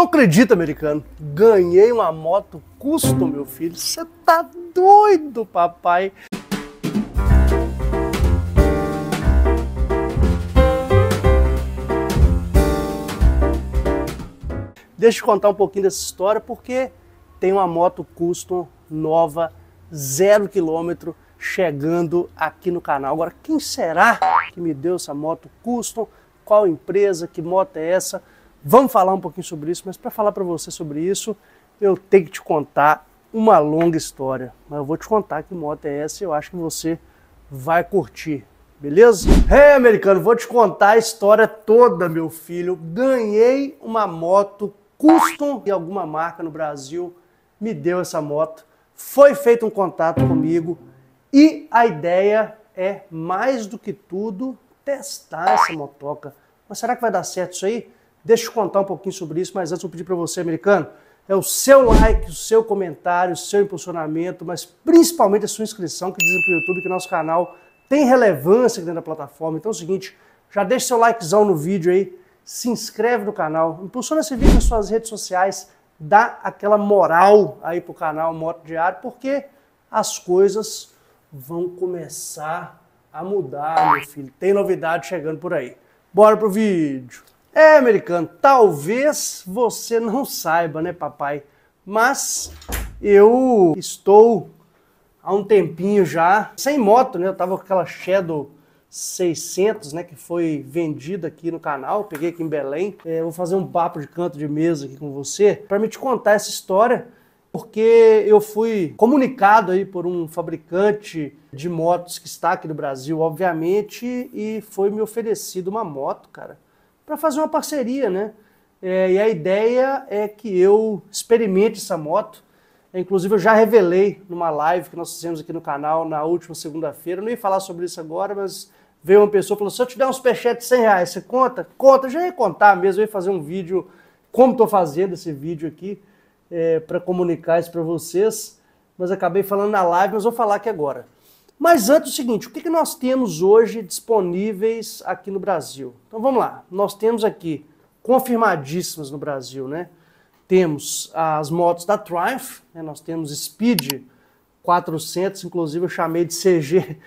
Não acredito, americano. Ganhei uma moto custom, meu filho. Você tá doido, papai. Deixa eu contar um pouquinho dessa história, porque tem uma moto custom nova, zero quilômetro, chegando aqui no canal. Agora, quem será que me deu essa moto custom? Qual empresa? Que moto é essa? Vamos falar um pouquinho sobre isso, mas para falar para você sobre isso, eu tenho que te contar uma longa história. Mas eu vou te contar que moto é essa e eu acho que você vai curtir, beleza? É, hey, americano, vou te contar a história toda, meu filho. Ganhei uma moto custom e alguma marca no Brasil me deu essa moto. Foi feito um contato comigo e a ideia é, mais do que tudo, testar essa motoca. Mas será que vai dar certo isso aí? Deixa eu contar um pouquinho sobre isso, mas antes eu pedir para você, americano, é o seu like, o seu comentário, o seu impulsionamento, mas principalmente a sua inscrição, que dizem para o YouTube que nosso canal tem relevância aqui dentro da plataforma. Então é o seguinte, já deixa seu likezão no vídeo aí, se inscreve no canal, impulsiona esse vídeo nas suas redes sociais, dá aquela moral aí pro canal Moto Diário, porque as coisas vão começar a mudar, meu filho. Tem novidade chegando por aí. Bora pro vídeo! É, americano, talvez você não saiba, né, papai? Mas eu estou há um tempinho já sem moto, né? Eu tava com aquela Shadow 600, né, que foi vendida aqui no canal, peguei aqui em Belém. É, vou fazer um papo de canto de mesa aqui com você para me te contar essa história, porque eu fui comunicado aí por um fabricante de motos que está aqui no Brasil, obviamente, e foi me oferecido uma moto, cara para fazer uma parceria, né? É, e a ideia é que eu experimente essa moto. Inclusive, eu já revelei numa live que nós fizemos aqui no canal na última segunda-feira. Não ia falar sobre isso agora, mas veio uma pessoa e falou: se eu te der uns pechetes de 100 reais, você conta? Conta, eu já ia contar mesmo. Eu ia fazer um vídeo, como estou fazendo esse vídeo aqui, é, para comunicar isso para vocês. Mas acabei falando na live, mas vou falar aqui agora. Mas antes o seguinte, o que, que nós temos hoje disponíveis aqui no Brasil? Então vamos lá, nós temos aqui, confirmadíssimas no Brasil, né? Temos as motos da Triumph, né? nós temos Speed 400, inclusive eu chamei de CG,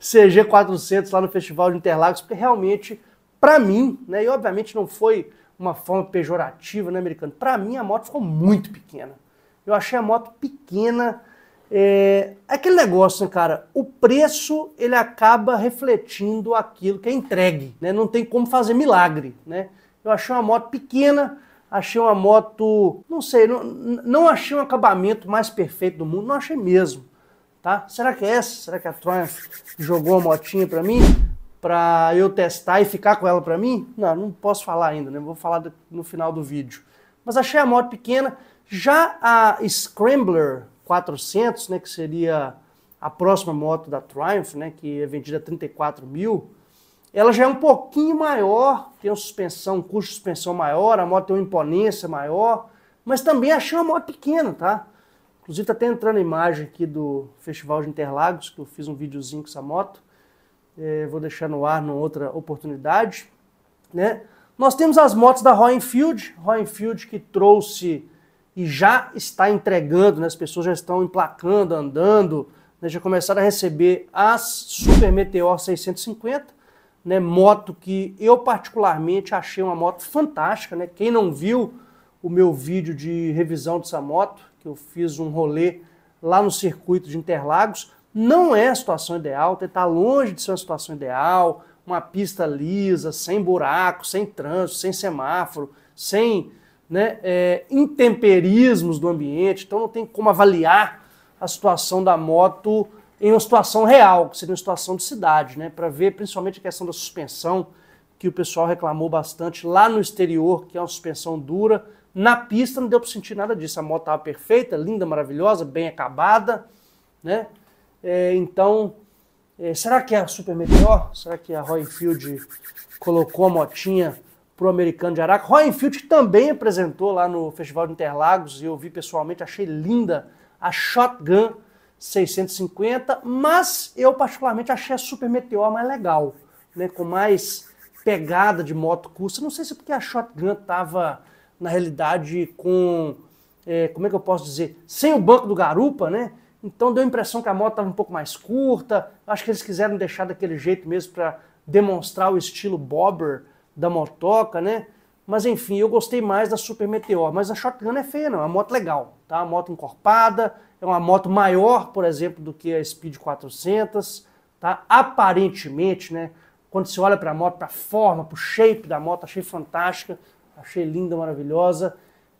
CG 400 lá no Festival de Interlagos, porque realmente, para mim, né? e obviamente não foi uma forma pejorativa, né, americano? Para mim a moto ficou muito pequena. Eu achei a moto pequena, é, aquele negócio, né, cara, o preço ele acaba refletindo aquilo que é entregue, né? Não tem como fazer milagre, né? Eu achei uma moto pequena, achei uma moto, não sei, não, não achei um acabamento mais perfeito do mundo, não achei mesmo, tá? Será que é essa? Será que a Tron jogou uma motinha para mim? Para eu testar e ficar com ela para mim? Não, não posso falar ainda, né? Vou falar no final do vídeo. Mas achei a moto pequena. Já a Scrambler, 400, né, que seria a próxima moto da Triumph, né, que é vendida a 34 mil, ela já é um pouquinho maior, tem uma suspensão, um custo de suspensão maior, a moto tem uma imponência maior, mas também achei é uma moto pequena, tá? Inclusive tá até entrando a imagem aqui do Festival de Interlagos, que eu fiz um videozinho com essa moto, é, vou deixar no ar numa outra oportunidade, né? Nós temos as motos da Royal Enfield, Enfield que trouxe e já está entregando, né? as pessoas já estão emplacando, andando, né? já começaram a receber as Super Meteor 650, né? moto que eu particularmente achei uma moto fantástica. Né? Quem não viu o meu vídeo de revisão dessa moto, que eu fiz um rolê lá no circuito de Interlagos, não é a situação ideal, está tá longe de ser uma situação ideal, uma pista lisa, sem buraco, sem trânsito, sem semáforo, sem né, é, intemperismos do ambiente, então não tem como avaliar a situação da moto em uma situação real, que seria uma situação de cidade, né, para ver principalmente a questão da suspensão, que o pessoal reclamou bastante lá no exterior, que é uma suspensão dura. Na pista não deu para sentir nada disso, a moto estava perfeita, linda, maravilhosa, bem acabada, né? É, então, é, será que é a Super Meteor? Será que a Roy Field colocou a motinha para o americano de Araca. Roenfield que também apresentou lá no Festival de Interlagos e eu vi pessoalmente, achei linda a Shotgun 650, mas eu particularmente achei a Super Meteor mais legal, né, com mais pegada de moto curta. Não sei se é porque a Shotgun estava, na realidade, com... É, como é que eu posso dizer? Sem o banco do garupa, né? Então deu a impressão que a moto estava um pouco mais curta. Acho que eles quiseram deixar daquele jeito mesmo para demonstrar o estilo bobber da motoca, né? Mas enfim, eu gostei mais da Super Meteor. Mas a Shotgun é feia, não. É uma moto legal, tá? Uma moto encorpada, é uma moto maior, por exemplo, do que a Speed 400, tá? Aparentemente, né? Quando você olha para a moto, para a forma, para o shape da moto, achei fantástica, achei linda, maravilhosa.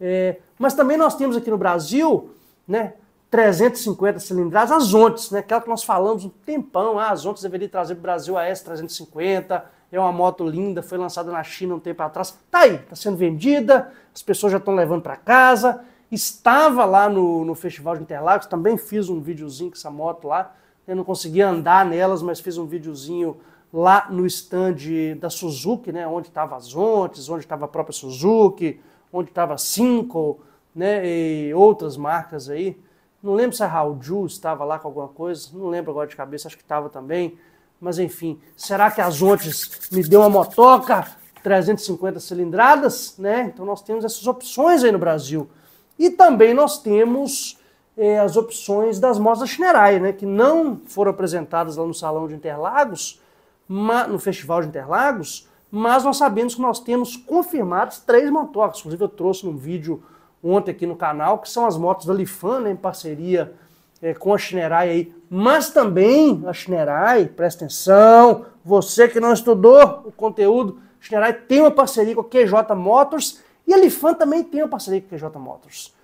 É... mas também nós temos aqui no Brasil, né? 350 cilindradas, as Ontes, né? Aquela que nós falamos um tempão, ah, as Ontes deveria trazer para o Brasil a S350, é uma moto linda, foi lançada na China um tempo atrás, tá aí, tá sendo vendida, as pessoas já estão levando para casa. Estava lá no, no Festival de Interlagos, também fiz um videozinho com essa moto lá. Eu não conseguia andar nelas, mas fiz um videozinho lá no stand da Suzuki, né, onde estava a Zontes, onde estava a própria Suzuki, onde estava a Cinco, né, e outras marcas aí. Não lembro se a Raul estava lá com alguma coisa, não lembro agora de cabeça, acho que estava também. Mas enfim, será que a Zontes me deu uma motoca 350 cilindradas? Né? Então nós temos essas opções aí no Brasil. E também nós temos eh, as opções das motos da Schnerai, né? que não foram apresentadas lá no Salão de Interlagos, no Festival de Interlagos, mas nós sabemos que nós temos confirmados três motocas. Inclusive eu trouxe num vídeo ontem aqui no canal, que são as motos da Lifan, né, em parceria é, com a Shinerai aí, mas também a Schneerai, presta atenção, você que não estudou o conteúdo, a Schneerai tem uma parceria com a QJ Motors e a Lifan também tem uma parceria com a QJ Motors.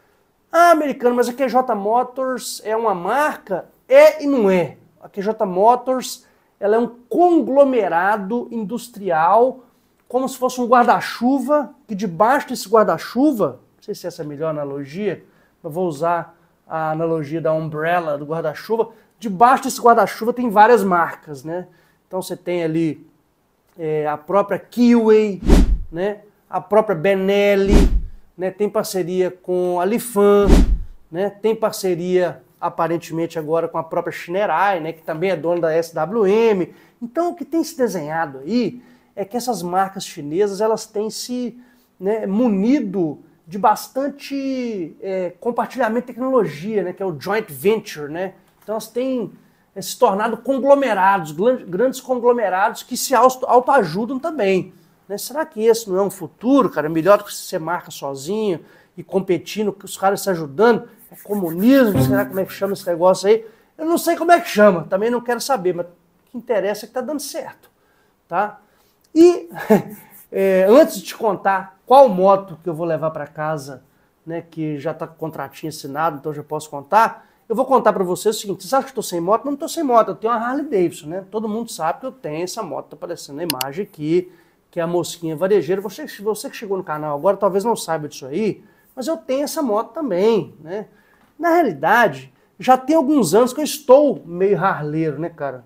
Ah, americano, mas a QJ Motors é uma marca? É e não é. A QJ Motors ela é um conglomerado industrial, como se fosse um guarda-chuva, que debaixo desse guarda-chuva, não sei se essa é a melhor analogia, mas vou usar a analogia da umbrella, do guarda-chuva, Debaixo desse guarda-chuva tem várias marcas, né? Então você tem ali é, a própria Kiwi, né? A própria Benelli, né? Tem parceria com a Lifan, né? Tem parceria aparentemente agora com a própria Shinerai, né, que também é dona da SWM. Então o que tem se desenhado aí é que essas marcas chinesas elas têm se né, munido de bastante é, compartilhamento de tecnologia, né, que é o joint venture, né, então elas têm eh, se tornado conglomerados, grandes conglomerados que se autoajudam também. Né? Será que esse não é um futuro, cara? É melhor do que você marca sozinho e competindo, que os caras se ajudando. É comunismo, será como é que chama esse negócio aí? Eu não sei como é que chama, também não quero saber, mas o que interessa é que está dando certo. tá? E é, antes de te contar qual moto que eu vou levar para casa, né, que já está com o contratinho assinado, então já posso contar, eu vou contar para vocês o seguinte: vocês acham que estou sem moto? Não estou sem moto, eu tenho uma Harley Davidson, né? Todo mundo sabe que eu tenho essa moto, tá aparecendo na imagem aqui, que é a mosquinha varejeira. Você, você que chegou no canal agora talvez não saiba disso aí, mas eu tenho essa moto também, né? Na realidade, já tem alguns anos que eu estou meio harleiro, né, cara?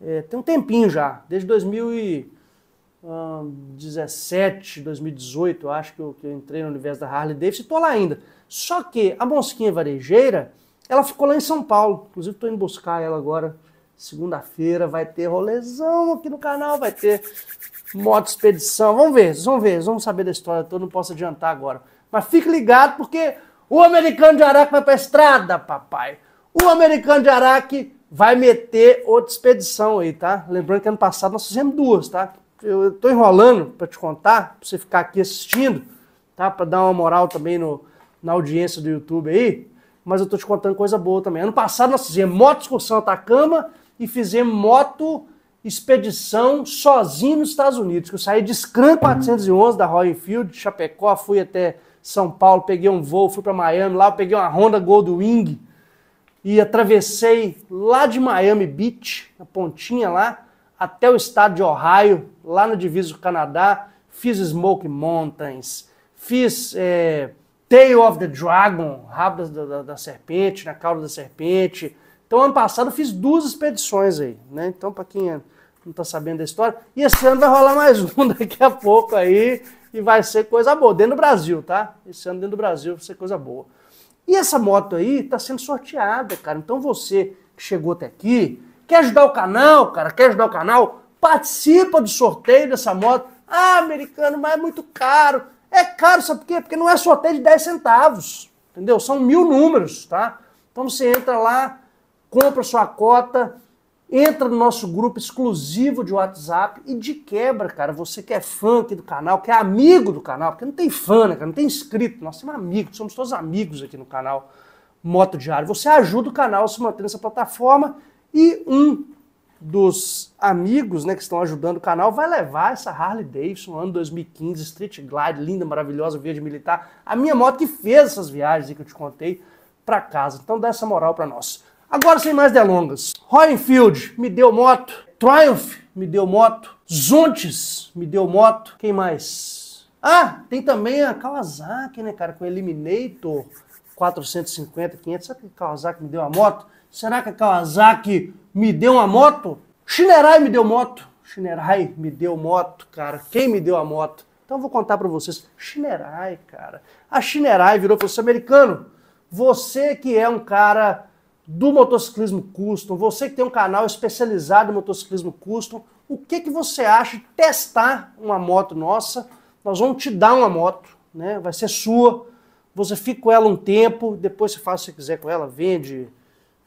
É, tem um tempinho já, desde 2017, 2018, eu acho que eu, que eu entrei no universo da Harley Davidson e tô lá ainda. Só que a mosquinha varejeira ela ficou lá em São Paulo. Inclusive, estou indo buscar ela agora. Segunda-feira vai ter rolezão aqui no canal, vai ter moto expedição. Vamos ver, vamos ver, vamos saber da história toda, não posso adiantar agora. Mas fique ligado porque o americano de Araque vai para estrada, papai. O americano de Araque vai meter outra expedição aí, tá? Lembrando que ano passado nós fizemos duas, tá? Eu tô enrolando para te contar, para você ficar aqui assistindo, tá? Para dar uma moral também no, na audiência do YouTube aí mas eu tô te contando coisa boa também. Ano passado nós fizemos moto excursão Atacama e fizemos moto expedição sozinho nos Estados Unidos, eu saí de Scram 411 da Royal Enfield, de Chapecó, fui até São Paulo, peguei um voo, fui para Miami, lá eu peguei uma Honda Goldwing e atravessei lá de Miami Beach, na pontinha lá, até o estado de Ohio, lá na divisa do Canadá, fiz Smoke Mountains, fiz é, Tale of the Dragon, Rabo da, da, da Serpente, na né, cauda da serpente. Então, ano passado eu fiz duas expedições aí, né? Então, para quem é, não está sabendo da história, e esse ano vai rolar mais um daqui a pouco aí, e vai ser coisa boa, dentro do Brasil, tá? Esse ano dentro do Brasil vai ser coisa boa. E essa moto aí está sendo sorteada, cara. Então você que chegou até aqui, quer ajudar o canal, cara? Quer ajudar o canal? Participa do sorteio dessa moto. Ah, americano, mas é muito caro. É caro, sabe por quê? Porque não é só de 10 centavos, entendeu? São mil números, tá? Então você entra lá, compra sua cota, entra no nosso grupo exclusivo de WhatsApp e de quebra, cara, você que é fã aqui do canal, que é amigo do canal, porque não tem fã, né, cara, não tem inscrito, nós somos amigos, somos todos amigos aqui no canal Moto Diário. Você ajuda o canal a se manter nessa plataforma e um dos amigos né, que estão ajudando o canal vai levar essa Harley Davidson ano 2015, Street Glide, linda, maravilhosa, verde militar. A minha moto que fez essas viagens que eu te contei para casa. Então dá essa moral para nós. Agora sem mais delongas. Royal me deu moto, Triumph me deu moto, Zontes me deu moto. Quem mais? Ah, tem também a Kawasaki, né, cara, com Eliminator 450, 500. Sabe que Kawasaki me deu a moto? Será que a Kawasaki me deu uma moto? Shinerai me deu moto. Shinerai me deu moto, cara. Quem me deu a moto? Então eu vou contar para vocês. Shinerai, cara. A Shinerai virou para você americano. Você que é um cara do motociclismo custom, você que tem um canal especializado em motociclismo custom, o que, que você acha de testar uma moto nossa? Nós vamos te dar uma moto, né? Vai ser sua. Você fica com ela um tempo, depois você faz o que você quiser com ela, vende,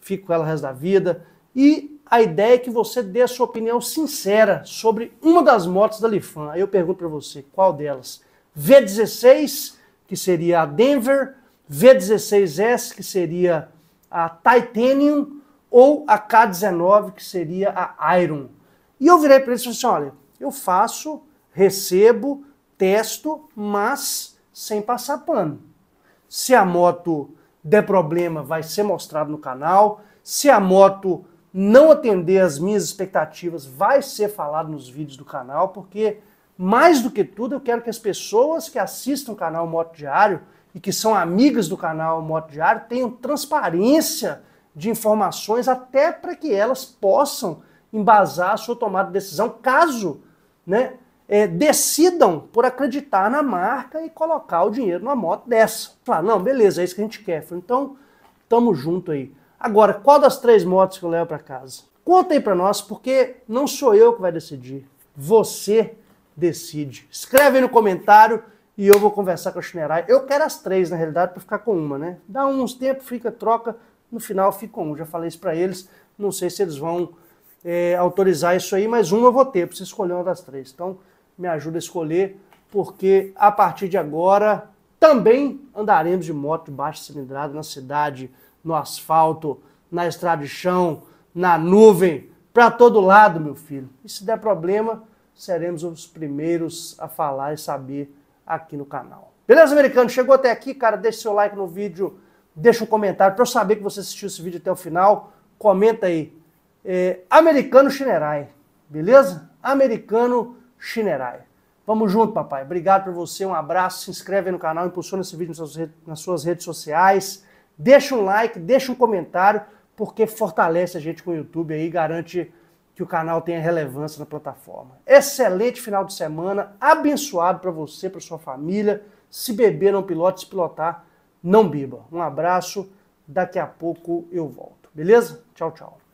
fico com ela o resto da vida. E a ideia é que você dê a sua opinião sincera sobre uma das motos da Lifan. Aí eu pergunto para você, qual delas? V16, que seria a Denver, V16S, que seria a Titanium, ou a K19, que seria a Iron. E eu virei para eles e falei assim, olha, eu faço, recebo, testo, mas sem passar pano. Se a moto der problema, vai ser mostrado no canal. Se a moto não atender às minhas expectativas, vai ser falado nos vídeos do canal, porque mais do que tudo eu quero que as pessoas que assistam o canal Moto Diário e que são amigas do canal Moto Diário tenham transparência de informações até para que elas possam embasar a sua tomada de decisão, caso né, é, decidam por acreditar na marca e colocar o dinheiro numa moto dessa. Falar, não, beleza, é isso que a gente quer. Falei, então, tamo junto aí. Agora, qual das três motos que eu levo para casa? Conta aí para nós, porque não sou eu que vai decidir. Você decide. Escreve aí no comentário e eu vou conversar com a Shinerai. Eu quero as três, na realidade, para ficar com uma, né? Dá uns tempos, fica, troca, no final fica com um. Já falei isso para eles, não sei se eles vão é, autorizar isso aí, mas uma eu vou ter, preciso escolher uma das três. Então, me ajuda a escolher, porque a partir de agora também andaremos de moto de baixa cilindrada na cidade, no asfalto, na estrada de chão, na nuvem, para todo lado, meu filho. E se der problema, seremos os primeiros a falar e saber aqui no canal. Beleza, americano? Chegou até aqui, cara, deixa seu like no vídeo, deixa um comentário para eu saber que você assistiu esse vídeo até o final. Comenta aí. É, americano chinerai beleza? Americano Shinerai. Vamos junto, papai. Obrigado por você, um abraço, se inscreve no canal, impulsiona esse vídeo nas suas redes sociais, deixa um like, deixa um comentário, porque fortalece a gente com o YouTube aí, garante que o canal tenha relevância na plataforma. Excelente final de semana, abençoado para você, para sua família. Se beber, não pilote, se pilotar, não biba. Um abraço, daqui a pouco eu volto. Beleza? Tchau, tchau.